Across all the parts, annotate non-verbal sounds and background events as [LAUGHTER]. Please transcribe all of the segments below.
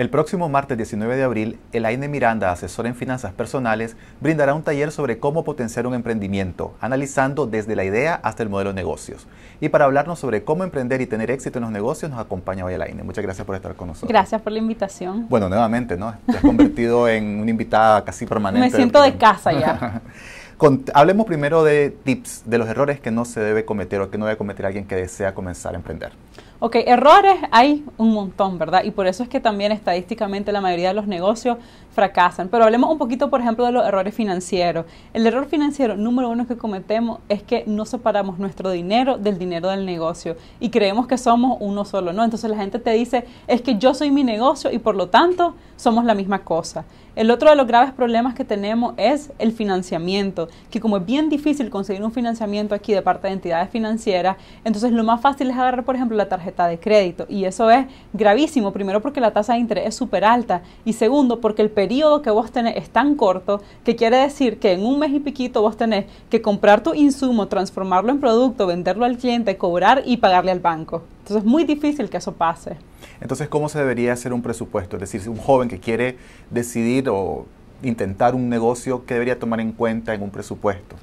El próximo martes 19 de abril, el Elaine Miranda, asesor en finanzas personales, brindará un taller sobre cómo potenciar un emprendimiento, analizando desde la idea hasta el modelo de negocios. Y para hablarnos sobre cómo emprender y tener éxito en los negocios, nos acompaña hoy Elaine. Muchas gracias por estar con nosotros. Gracias por la invitación. Bueno, nuevamente, ¿no? Te has convertido [LAUGHS] en una invitada casi permanente. Me siento de casa ya. [LAUGHS] hablemos primero de tips, de los errores que no se debe cometer o que no debe cometer alguien que desea comenzar a emprender. Ok, errores hay un montón, ¿verdad? Y por eso es que también estadísticamente la mayoría de los negocios fracasan. Pero hablemos un poquito, por ejemplo, de los errores financieros. El error financiero número uno que cometemos es que no separamos nuestro dinero del dinero del negocio y creemos que somos uno solo, ¿no? Entonces la gente te dice, es que yo soy mi negocio y por lo tanto somos la misma cosa. El otro de los graves problemas que tenemos es el financiamiento, que como es bien difícil conseguir un financiamiento aquí de parte de entidades financieras, entonces lo más fácil es agarrar, por ejemplo, la tarjeta de crédito. Y eso es gravísimo, primero porque la tasa de interés es súper alta y segundo porque el periodo que vos tenés es tan corto que quiere decir que en un mes y piquito vos tenés que comprar tu insumo, transformarlo en producto, venderlo al cliente, cobrar y pagarle al banco. Entonces es muy difícil que eso pase. Entonces, ¿cómo se debería hacer un presupuesto? Es decir, si un joven que quiere decidir o intentar un negocio, ¿qué debería tomar en cuenta en un presupuesto?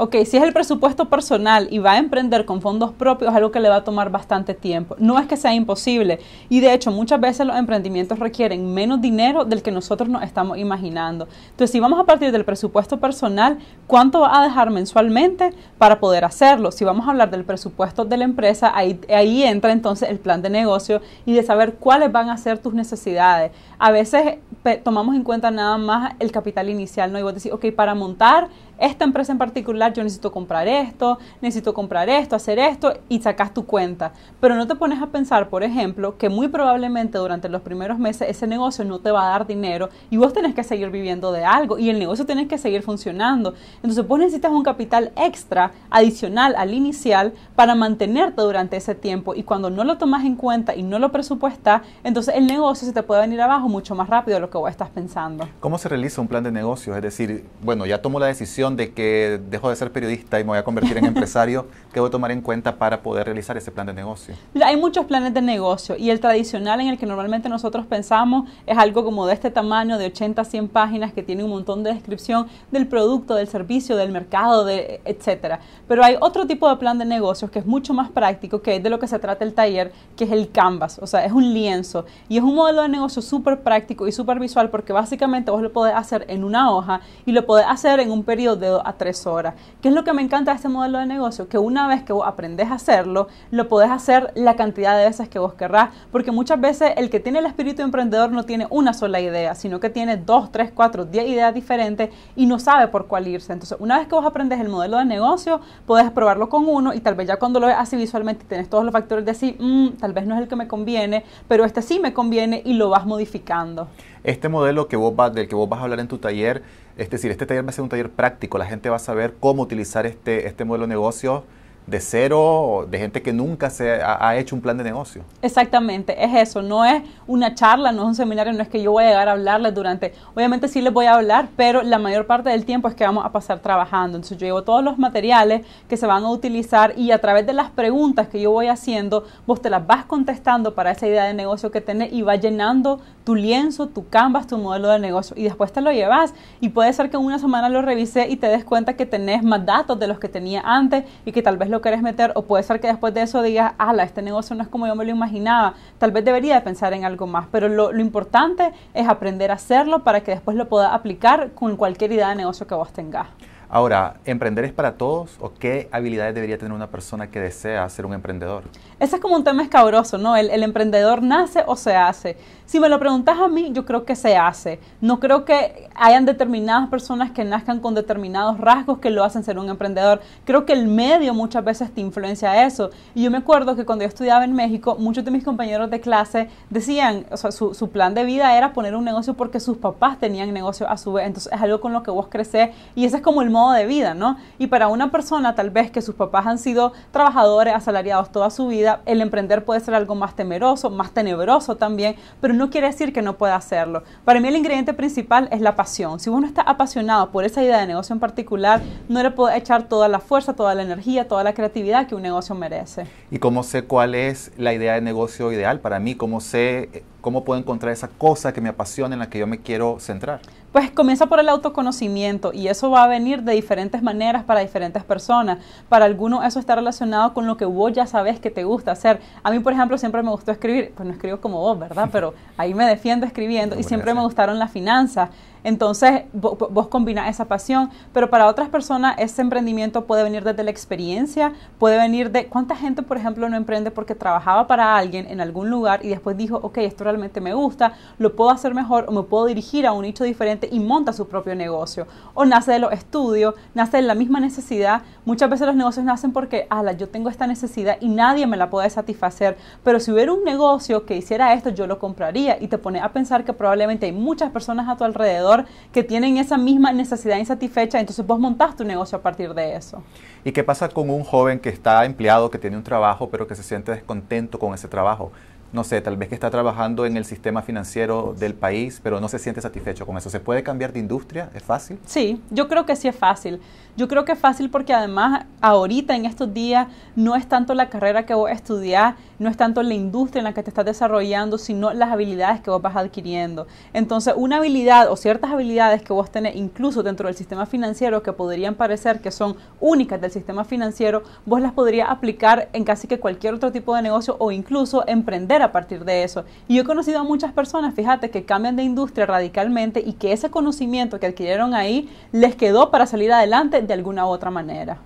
Ok, si es el presupuesto personal y va a emprender con fondos propios, es algo que le va a tomar bastante tiempo. No es que sea imposible. Y de hecho, muchas veces los emprendimientos requieren menos dinero del que nosotros nos estamos imaginando. Entonces, si vamos a partir del presupuesto personal, ¿cuánto va a dejar mensualmente para poder hacerlo? Si vamos a hablar del presupuesto de la empresa, ahí, ahí entra entonces el plan de negocio y de saber cuáles van a ser tus necesidades. A veces tomamos en cuenta nada más el capital inicial, ¿no? Y vos decís, ok, para montar esta empresa en particular, yo necesito comprar esto, necesito comprar esto, hacer esto, y sacas tu cuenta. Pero no te pones a pensar, por ejemplo, que muy probablemente durante los primeros meses ese negocio no te va a dar dinero y vos tenés que seguir viviendo de algo y el negocio tenés que seguir funcionando. Entonces vos necesitas un capital extra, adicional al inicial, para mantenerte durante ese tiempo. Y cuando no lo tomas en cuenta y no lo presupuestas, entonces el negocio se te puede venir abajo mucho más rápido de lo que vos estás pensando. ¿Cómo se realiza un plan de negocio? Es decir, bueno, ya tomo la decisión de que dejo de ser periodista y me voy a convertir en empresario, ¿qué voy a tomar en cuenta para poder realizar ese plan de negocio? Hay muchos planes de negocio y el tradicional en el que normalmente nosotros pensamos es algo como de este tamaño, de 80 a 100 páginas, que tiene un montón de descripción del producto, del servicio, del mercado, de, etc. Pero hay otro tipo de plan de negocios que es mucho más práctico, que es de lo que se trata el taller, que es el canvas, o sea, es un lienzo. Y es un modelo de negocio súper práctico y súper visual porque básicamente vos lo podés hacer en una hoja y lo podés hacer en un periodo dedo a tres horas. ¿Qué es lo que me encanta de este modelo de negocio? Que una vez que vos aprendes a hacerlo, lo podés hacer la cantidad de veces que vos querrás, porque muchas veces el que tiene el espíritu emprendedor no tiene una sola idea, sino que tiene dos, tres, cuatro, diez ideas diferentes y no sabe por cuál irse. Entonces, una vez que vos aprendes el modelo de negocio, podés probarlo con uno y tal vez ya cuando lo ves así visualmente y tenés todos los factores de decir, mm, tal vez no es el que me conviene, pero este sí me conviene y lo vas modificando. Este modelo que vos vas, del que vos vas a hablar en tu taller, es decir, este taller va a ser un taller práctico, la gente va a saber cómo utilizar este, este modelo de negocio de cero, de gente que nunca se ha, hecho un plan de negocio. Exactamente, es eso, no es una charla, no es un seminario, no es que yo voy a llegar a hablarles durante, obviamente sí les voy a hablar, pero la mayor parte del tiempo es que vamos a pasar trabajando. Entonces yo llevo todos los materiales que se van a utilizar y a través de las preguntas que yo voy haciendo, vos te las vas contestando para esa idea de negocio que tenés y vas llenando tu lienzo, tu canvas, tu modelo de negocio y después te lo llevas y puede ser que una semana lo revise y te des cuenta que tenés más datos de los que tenía antes y que tal vez lo quieres meter o puede ser que después de eso digas, ala, este negocio no es como yo me lo imaginaba, tal vez debería de pensar en algo más, pero lo, lo importante es aprender a hacerlo para que después lo puedas aplicar con cualquier idea de negocio que vos tengas. Ahora, ¿emprender es para todos o qué habilidades debería tener una persona que desea ser un emprendedor? Ese es como un tema escabroso, ¿no? El, emprendedor nace o se hace. Si me lo preguntas a mí, yo creo que se hace. No creo que hayan determinadas personas que nazcan con determinados rasgos que lo hacen ser un emprendedor. Creo que el medio muchas veces te influencia a eso. Y yo me acuerdo que cuando yo estudiaba en México, muchos de mis compañeros de clase decían, o sea, su, su plan de vida era poner un negocio porque sus papás tenían negocio a su vez. Entonces es algo con lo que vos creces y ese es como el de vida, ¿no? Y para una persona tal vez que sus papás han sido trabajadores, asalariados toda su vida, el emprender puede ser algo más temeroso, más tenebroso también, pero no quiere decir que no pueda hacerlo. Para mí el ingrediente principal es la pasión. Si uno está apasionado por esa idea de negocio en particular, no le puede echar toda la fuerza, toda la energía, toda la creatividad que un negocio merece. ¿Y cómo sé cuál es la idea de negocio ideal para mí? ¿Cómo sé ¿Cómo puedo encontrar esa cosa que me apasiona en la que yo me quiero centrar? Pues comienza por el autoconocimiento y eso va a venir de diferentes maneras para diferentes personas. Para algunos eso está relacionado con lo que vos ya sabes que te gusta hacer. A mí, por ejemplo, siempre me gustó escribir, pues no escribo como vos, ¿verdad? [LAUGHS] Pero ahí me defiendo escribiendo y siempre me gustaron las finanzas. Entonces, vos, combina esa pasión, pero para otras personas ese emprendimiento puede venir desde la experiencia, puede venir de cuánta gente, por ejemplo, no emprende porque trabajaba para alguien en algún lugar y después dijo, ok, esto realmente me gusta, lo puedo hacer mejor o me puedo dirigir a un nicho diferente y monta su propio negocio. O nace de los estudios, nace de la misma necesidad. Muchas veces los negocios nacen porque, ala, yo tengo esta necesidad y nadie me la puede satisfacer, pero si hubiera un negocio que hiciera esto, yo lo compraría y te pone a pensar que probablemente hay muchas personas a tu alrededor que tienen esa misma necesidad insatisfecha, entonces vos montás tu negocio a partir de eso. ¿Y qué pasa con un joven que está empleado, que tiene un trabajo, pero que se siente descontento con ese trabajo? no sé, tal vez que está trabajando en el sistema financiero del país, pero no se siente satisfecho con eso. ¿Se puede cambiar de industria? ¿Es fácil? Sí, yo creo que sí es fácil. Yo creo que es fácil porque además ahorita en estos días no es tanto la carrera que vos estudiás, no es tanto la industria en la que te estás desarrollando, sino las habilidades que vos vas adquiriendo. Entonces, una habilidad o ciertas habilidades que vos tenés incluso dentro del sistema financiero que podrían parecer que son únicas del sistema financiero, vos las podrías aplicar en casi que cualquier otro tipo de negocio o incluso emprender a partir de eso. Y yo he conocido a muchas personas, fíjate, que cambian de industria radicalmente y que ese conocimiento que adquirieron ahí les quedó para salir adelante de alguna u otra manera.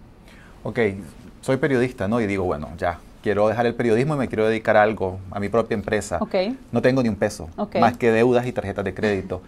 Ok, soy periodista, ¿no? Y digo, bueno, ya, quiero dejar el periodismo y me quiero dedicar algo, a mi propia empresa. ok No tengo ni un peso, más que deudas y tarjetas de crédito.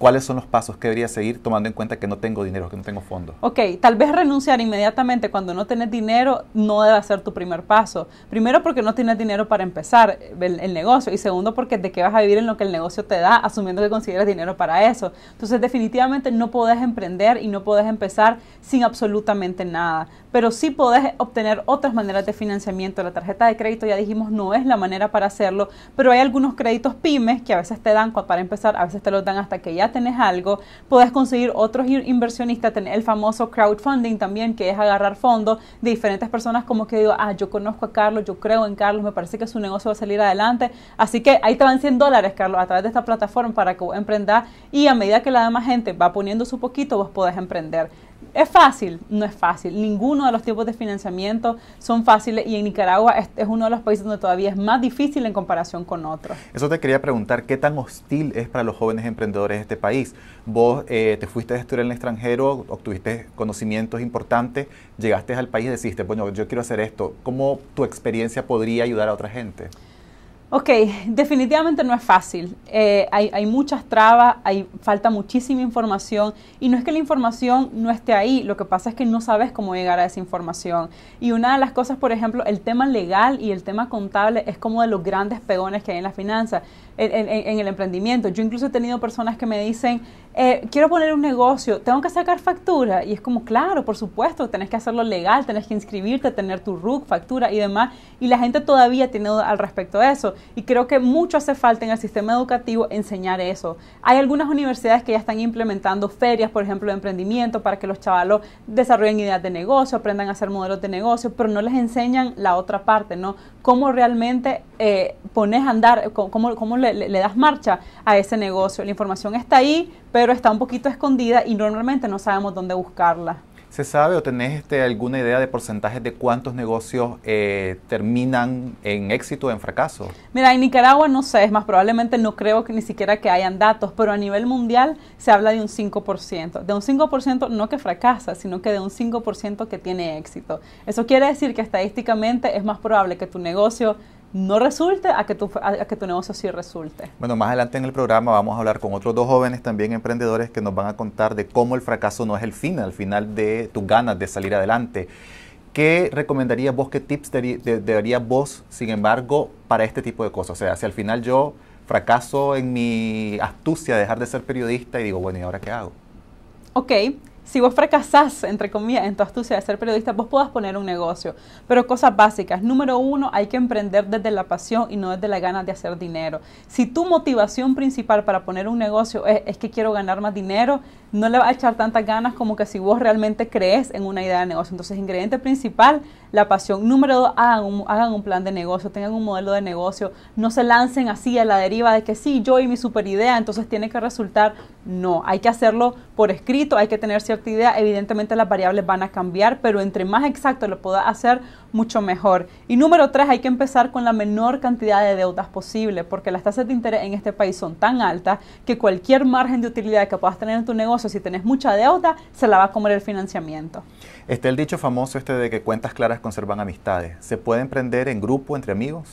¿Cuáles son los pasos que debería seguir tomando en cuenta que no tengo dinero, que no tengo fondo? Ok, tal vez renunciar inmediatamente cuando no tienes dinero no debe ser tu primer paso. Primero porque no tienes dinero para empezar el, negocio y segundo porque de qué vas a vivir en lo que el negocio te da, asumiendo que consideres dinero para eso. Entonces definitivamente no podés emprender y no podés empezar sin absolutamente nada, pero sí podés obtener otras maneras de financiamiento. La tarjeta de crédito ya dijimos no es la manera para hacerlo, pero hay algunos créditos pymes que a veces te dan para empezar, a veces te los dan hasta que ya tenés algo, puedes conseguir otros inversionistas, tener el famoso crowdfunding también, que es agarrar fondos de diferentes personas, como que digo, ah, yo conozco a Carlos, yo creo en Carlos, me parece que su negocio va a salir adelante. Así que ahí te van 100 dólares, Carlos, a través de esta plataforma para que vos y a medida que la demás gente va poniendo su poquito, vos podés emprender. ¿Es fácil? No es fácil. Ninguno de los tipos de financiamiento son fáciles y en Nicaragua es, uno de los países donde todavía es más difícil en comparación con otros. Eso te quería preguntar, ¿qué tan hostil es para los jóvenes emprendedores de este país? Vos eh, te fuiste a estudiar en el extranjero, obtuviste conocimientos importantes, llegaste al país y deciste, bueno, yo quiero hacer esto. ¿Cómo tu experiencia podría ayudar a otra gente? Ok, definitivamente no es fácil. Eh, hay, muchas trabas, hay, falta muchísima información y no es que la información no esté ahí, lo que pasa es que no sabes cómo llegar a esa información. Y una de las cosas, por ejemplo, el tema legal y el tema contable es como de los grandes pegones que hay en la finanza, en, el emprendimiento. Yo incluso he tenido personas que me dicen, eh, quiero poner un negocio, tengo que sacar factura. Y es como, claro, por supuesto, tenés que hacerlo legal, tenés que inscribirte, tener tu RUC, factura y demás. Y la gente todavía tiene duda al respecto de eso. Y creo que mucho hace falta en el sistema educativo enseñar eso. Hay algunas universidades que ya están implementando ferias, por ejemplo, de emprendimiento, para que los chavalos desarrollen ideas de negocio, aprendan a hacer modelos de negocio, pero no les enseñan la otra parte, ¿no? Cómo realmente eh, pones a andar, cómo, cómo le das marcha a ese negocio. La información está ahí, pero está un poquito escondida y normalmente no sabemos dónde buscarla. ¿Se sabe o tenés este, alguna idea de porcentaje de cuántos negocios eh, terminan en éxito o en fracaso? Mira, en Nicaragua no sé, es más probablemente no creo que ni siquiera que hayan datos, pero a nivel mundial se habla de un 5%. De un 5% no que fracasa, sino que de un 5% que tiene éxito. Eso quiere decir que estadísticamente es más probable que tu negocio no resulte a que, tu, a, que tu negocio sí resulte. Bueno, más adelante en el programa vamos a hablar con otros dos jóvenes también emprendedores que nos van a contar de cómo el fracaso no es el fin, al final de tus ganas de salir adelante. ¿Qué recomendarías vos, qué tips deberías vos, sin embargo, para este tipo de cosas? O sea, si al final yo fracaso en mi astucia de dejar de ser periodista y digo, bueno, ¿y ahora qué hago? Ok, si vos fracasás, entre comillas, en tu astucia de ser periodista, vos podás poner un negocio. Pero cosas básicas. Número uno, hay que emprender desde la pasión y no desde la ganas de hacer dinero. Si tu motivación principal para poner un negocio es, que quiero ganar más dinero, no le va a echar tantas ganas como que si vos realmente crees en una idea de negocio. Entonces, ingrediente principal, la pasión. Número dos, hagan un, plan de negocio, tengan un modelo de negocio. No se lancen así a la deriva de que sí, yo y mi super idea, entonces tiene que resultar. No, hay que hacerlo por escrito, hay que tener cierta idea. Evidentemente las variables van a cambiar, pero entre más exacto lo pueda hacer, mucho mejor. Y número tres, hay que empezar con la menor cantidad de deudas posible, porque las tasas de interés en este país son tan altas que cualquier margen de utilidad que puedas tener en tu negocio, si tenés mucha deuda, se la va a comer el financiamiento. Está el dicho famoso este de que cuentas claras conservan amistades. ¿Se puede emprender en grupo, entre amigos?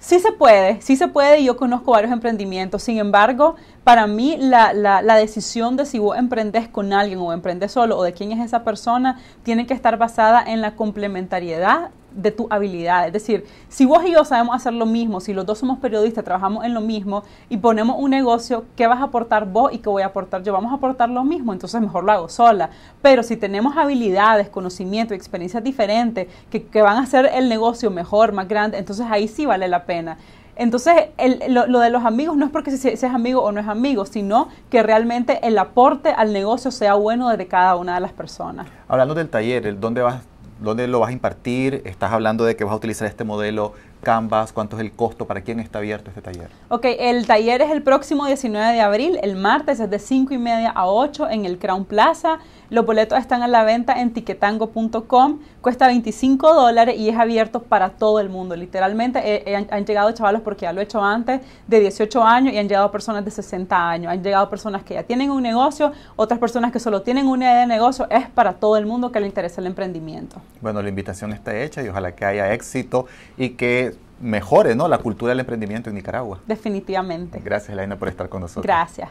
Sí se puede, sí se puede. y Yo conozco varios emprendimientos. Sin embargo, para mí la, la, decisión de si vos emprendes con alguien o emprendes solo o de quién es esa persona tiene que estar basada en la complementariedad de tu habilidad. Es decir, si vos y yo sabemos hacer lo mismo, si los dos somos periodistas, trabajamos en lo mismo y ponemos un negocio, ¿qué vas a aportar vos y qué voy a aportar yo? Vamos a aportar lo mismo, entonces mejor lo hago sola. Pero si tenemos habilidades, conocimiento, experiencias diferentes que, que van a hacer el negocio mejor, más grande, entonces ahí sí vale la pena. Entonces, el, lo, de los amigos no es porque seas amigo o no es amigo, sino que realmente el aporte al negocio sea bueno de cada una de las personas. Hablando del taller, dónde vas dónde lo vas a impartir, estás hablando de que vas a utilizar este modelo Canvas, cuánto es el costo, para quién está abierto este taller. Ok, el taller es el próximo 19 de abril, el martes, es de 5 y media a 8 en el Crown Plaza. Los boletos están a la venta en tiquetango.com, cuesta 25 dólares y es abierto para todo el mundo. Literalmente eh, eh, han, llegado chavalos, porque ya lo he hecho antes, de 18 años y han llegado personas de 60 años. Han llegado personas que ya tienen un negocio, otras personas que solo tienen una idea de negocio. Es para todo el mundo que le interesa el emprendimiento. Bueno, la invitación está hecha y ojalá que haya éxito y que mejore ¿no? la cultura del emprendimiento en Nicaragua. Definitivamente. Gracias, Elena por estar con nosotros. Gracias.